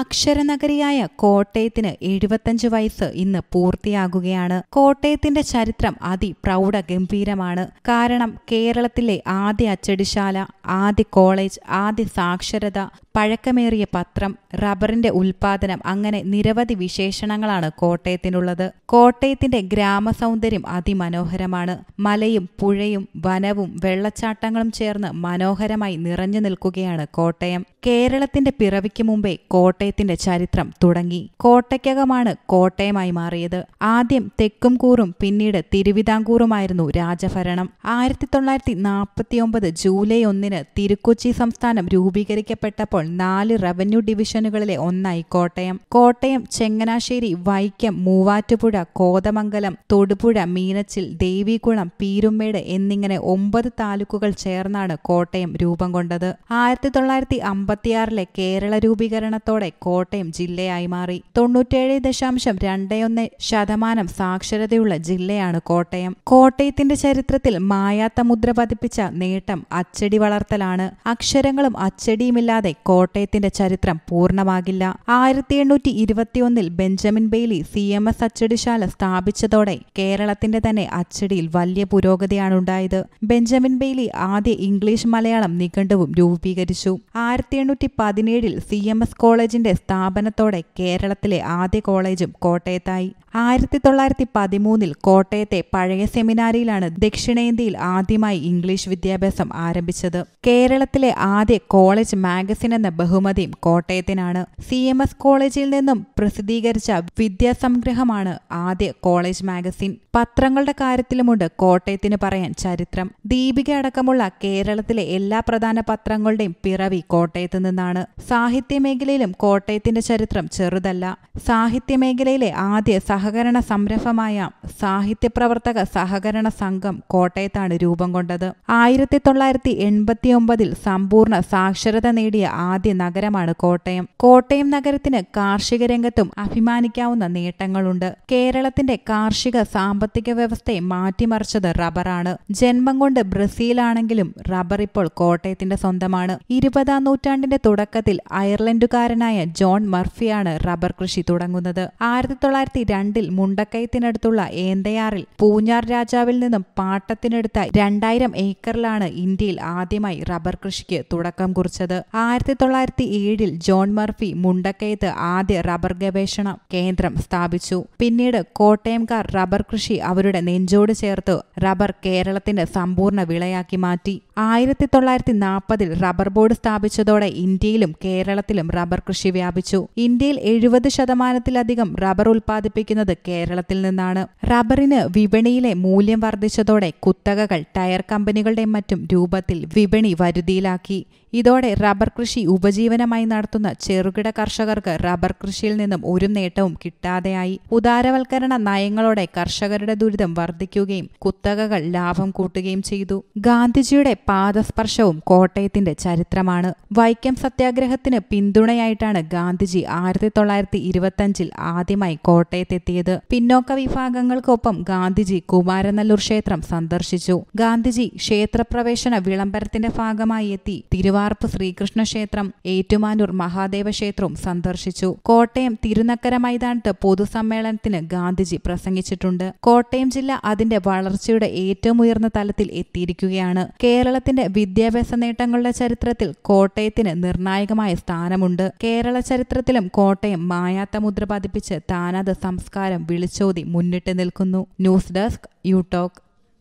അക്ഷരനഗരിയായ കോട്ടയത്തിന് എഴുപത്തഞ്ച് വയസ്സ് ഇന്ന് പൂർത്തിയാകുകയാണ് കോട്ടയത്തിന്റെ ചരിത്രം അതിപ്രൗഢ ഗംഭീരമാണ് കാരണം കേരളത്തിലെ ആദ്യ അച്ചടിശാല ആദ്യ കോളേജ് ആദ്യ സാക്ഷരത പഴക്കമേറിയ പത്രം റബ്ബറിന്റെ ഉൽപാദനം അങ്ങനെ നിരവധി വിശേഷണങ്ങളാണ് കോട്ടയത്തിനുള്ളത് കോട്ടയത്തിന്റെ ഗ്രാമസൗന്ദര്യം അതിമനോഹരമാണ് മലയും പുഴയും വനവും വെള്ളച്ചാട്ടങ്ങളും ചേർന്ന് മനോഹരമായി നിറഞ്ഞു നിൽക്കുകയാണ് കോട്ടയം കേരളത്തിന്റെ പിറവിക്ക് മുമ്പേ കോട്ടയം കോട്ടയത്തിന്റെ ചരിത്രം തുടങ്ങി കോട്ടയ്ക്കകമാണ് കോട്ടയമായി മാറിയത് ആദ്യം തെക്കും കൂറും പിന്നീട് തിരുവിതാംകൂറുമായിരുന്നു രാജഭരണം ആയിരത്തി തൊള്ളായിരത്തി ഒമ്പത് ജൂലൈ ഒന്നിന് തിരുക്കൊച്ചി സംസ്ഥാനം രൂപീകരിക്കപ്പെട്ടപ്പോൾ നാല് റവന്യൂ ഡിവിഷനുകളിലെ ഒന്നായി കോട്ടയം കോട്ടയം ചെങ്ങനാശ്ശേരി വൈക്കം മൂവാറ്റുപുഴ കോതമംഗലം തൊടുപുഴ മീനച്ചിൽ ദേവികുളം പീരുമേട് എന്നിങ്ങനെ ഒമ്പത് താലൂക്കുകൾ ചേർന്നാണ് കോട്ടയം രൂപം കൊണ്ടത് ആയിരത്തി തൊള്ളായിരത്തി അമ്പത്തിയാറിലെ കേരള രൂപീകരണത്തോടെ ഉൾപ്പെടെ കോട്ടയം ജില്ലയായി മാറി തൊണ്ണൂറ്റേഴ് ദശാംശം രണ്ടേയൊന്ന് ശതമാനം സാക്ഷരതയുള്ള ജില്ലയാണ് കോട്ടയം കോട്ടയത്തിന്റെ ചരിത്രത്തിൽ മായാത്ത മുദ്ര പതിപ്പിച്ച നേട്ടം അച്ചടി വളർത്തലാണ് അക്ഷരങ്ങളും അച്ചടിയുമില്ലാതെ കോട്ടയത്തിന്റെ ചരിത്രം പൂർണ്ണമാകില്ല ആയിരത്തി എണ്ണൂറ്റി ഇരുപത്തിയൊന്നിൽ Benjamin Bailey C M S അച്ചടിശാല സ്ഥാപിച്ചതോടെ കേരളത്തിന്റെ തന്നെ അച്ചടിയിൽ വലിയ പുരോഗതിയാണുണ്ടായത് ബെഞ്ചമിൻ ബെയ്ലി ആദ്യ ഇംഗ്ലീഷ് മലയാളം നിഘണ്ടുവും രൂപീകരിച്ചു ആയിരത്തി എണ്ണൂറ്റി പതിനേഴിൽ സി എം എസ് കോളേജ് കോളേജിന്റെ സ്ഥാപനത്തോടെ കേരളത്തിലെ ആദ്യ കോളേജും കോട്ടയത്തായി ആയിരത്തി തൊള്ളായിരത്തി പതിമൂന്നിൽ കോട്ടയത്തെ പഴയ സെമിനാരിയിലാണ് ദക്ഷിണേന്ത്യയിൽ ആദ്യമായി ഇംഗ്ലീഷ് വിദ്യാഭ്യാസം ആരംഭിച്ചത് കേരളത്തിലെ ആദ്യ കോളേജ് മാഗസിൻ എന്ന ബഹുമതിയും കോട്ടയത്തിനാണ് സി എം എസ് കോളേജിൽ നിന്നും പ്രസിദ്ധീകരിച്ച വിദ്യാസംഗ്രഹമാണ് ആദ്യ കോളേജ് മാഗസിൻ പത്രങ്ങളുടെ കാര്യത്തിലുമുണ്ട് കോട്ടയത്തിന് പറയാൻ ചരിത്രം ദീപിക അടക്കമുള്ള കേരളത്തിലെ എല്ലാ പ്രധാന പത്രങ്ങളുടെയും പിറവി കോട്ടയത്ത് നിന്നാണ് സാഹിത്യ മേഖലയിലും കോട്ടയത്തിന്റെ ചരിത്രം ചെറുതല്ല സാഹിത്യമേഖലയിലെ ആദ്യ സഹകരണ സംരംഭമായ സാഹിത്യപ്രവർത്തക സഹകരണ സംഘം കോട്ടയത്താണ് രൂപം കൊണ്ടത് ആയിരത്തി തൊള്ളായിരത്തി ഒമ്പതിൽ സമ്പൂർണ്ണ സാക്ഷരത നേടിയ ആദ്യ നഗരമാണ് കോട്ടയം കോട്ടയം നഗരത്തിന് കാർഷിക രംഗത്തും അഭിമാനിക്കാവുന്ന നേട്ടങ്ങളുണ്ട് കേരളത്തിന്റെ കാർഷിക സാമ്പത്തിക വ്യവസ്ഥയെ മാറ്റിമറിച്ചത് റബ്ബറാണ് ജന്മം കൊണ്ട് ബ്രസീലാണെങ്കിലും റബ്ബർ ഇപ്പോൾ കോട്ടയത്തിന്റെ സ്വന്തമാണ് ഇരുപതാം നൂറ്റാണ്ടിന്റെ തുടക്കത്തിൽ അയർലൻഡുകാരനായ കർഷകനായ ജോൺ മർഫിയാണ് റബ്ബർ കൃഷി തുടങ്ങുന്നത് ആയിരത്തി തൊള്ളായിരത്തി രണ്ടിൽ മുണ്ടക്കയത്തിനടുത്തുള്ള ഏന്തയാറിൽ പൂഞ്ഞാർ രാജാവിൽ നിന്നും പാട്ടത്തിനെടുത്ത രണ്ടായിരം ഏക്കറിലാണ് ഇന്ത്യയിൽ ആദ്യമായി റബ്ബർ കൃഷിക്ക് തുടക്കം കുറിച്ചത് ആയിരത്തി തൊള്ളായിരത്തി ഏഴിൽ ജോൺ മർഫി മുണ്ടക്കയത്ത് ആദ്യ റബ്ബർ ഗവേഷണ കേന്ദ്രം സ്ഥാപിച്ചു പിന്നീട് കോട്ടയംകാർ റബ്ബർ കൃഷി അവരുടെ നെഞ്ചോട് ചേർത്ത് റബ്ബർ കേരളത്തിന്റെ സമ്പൂർണ്ണ വിളയാക്കി മാറ്റി ആയിരത്തി തൊള്ളായിരത്തി നാൽപ്പതിൽ റബ്ബർ ബോർഡ് സ്ഥാപിച്ചതോടെ ഇന്ത്യയിലും കേരളത്തിലും റബ്ബർ കൃഷി കൃഷി വ്യാപിച്ചു ഇന്ത്യയിൽ എഴുപത് ശതമാനത്തിലധികം റബ്ബർ ഉൽപ്പാദിപ്പിക്കുന്നത് കേരളത്തിൽ നിന്നാണ് റബ്ബറിന് വിപണിയിലെ മൂല്യം വർദ്ധിച്ചതോടെ കുത്തകകൾ ടയർ കമ്പനികളുടെയും മറ്റും രൂപത്തിൽ വിപണി വരുതിയിലാക്കി ഇതോടെ റബ്ബർ കൃഷി ഉപജീവനമായി നടത്തുന്ന ചെറുകിട കർഷകർക്ക് റബ്ബർ കൃഷിയിൽ നിന്നും ഒരു നേട്ടവും കിട്ടാതെയായി ഉദാരവൽക്കരണ നയങ്ങളോടെ കർഷകരുടെ ദുരിതം വർദ്ധിക്കുകയും കുത്തകകൾ ലാഭം കൂട്ടുകയും ചെയ്തു ഗാന്ധിജിയുടെ പാദസ്പർശവും കോട്ടയത്തിന്റെ ചരിത്രമാണ് വൈക്കം സത്യാഗ്രഹത്തിന് പിന്തുണയായിട്ടാണ് ആണ് ഗാന്ധിജി ആയിരത്തി തൊള്ളായിരത്തി ഇരുപത്തഞ്ചിൽ ആദ്യമായി കോട്ടയത്തെത്തിയത് പിന്നോക്ക വിഭാഗങ്ങൾക്കൊപ്പം ഗാന്ധിജി കുമാരനല്ലൂർ ക്ഷേത്രം സന്ദർശിച്ചു ഗാന്ധിജി ക്ഷേത്രപ്രവേശന വിളംബരത്തിന്റെ ഭാഗമായി എത്തി തിരുവാർപ്പ് ശ്രീകൃഷ്ണ ക്ഷേത്രം ഏറ്റുമാനൂർ മഹാദേവ ക്ഷേത്രവും സന്ദർശിച്ചു കോട്ടയം തിരുനക്കര മൈതാനത്ത് പൊതുസമ്മേളനത്തിന് ഗാന്ധിജി പ്രസംഗിച്ചിട്ടുണ്ട് കോട്ടയം ജില്ല അതിന്റെ വളർച്ചയുടെ ഏറ്റവും ഉയർന്ന തലത്തിൽ എത്തിയിരിക്കുകയാണ് കേരളത്തിന്റെ വിദ്യാഭ്യാസ നേട്ടങ്ങളുടെ ചരിത്രത്തിൽ കോട്ടയത്തിന് നിർണായകമായ സ്ഥാനമുണ്ട് കേരള കേരള ചരിത്രത്തിലും കോട്ടയം മായാത്ത മുദ്ര പതിപ്പിച്ച് താനത് സംസ്കാരം വിളിച്ചോതി മുന്നിട്ട് നിൽക്കുന്നു ന്യൂസ് ഡെസ്ക് യൂടോക്ക്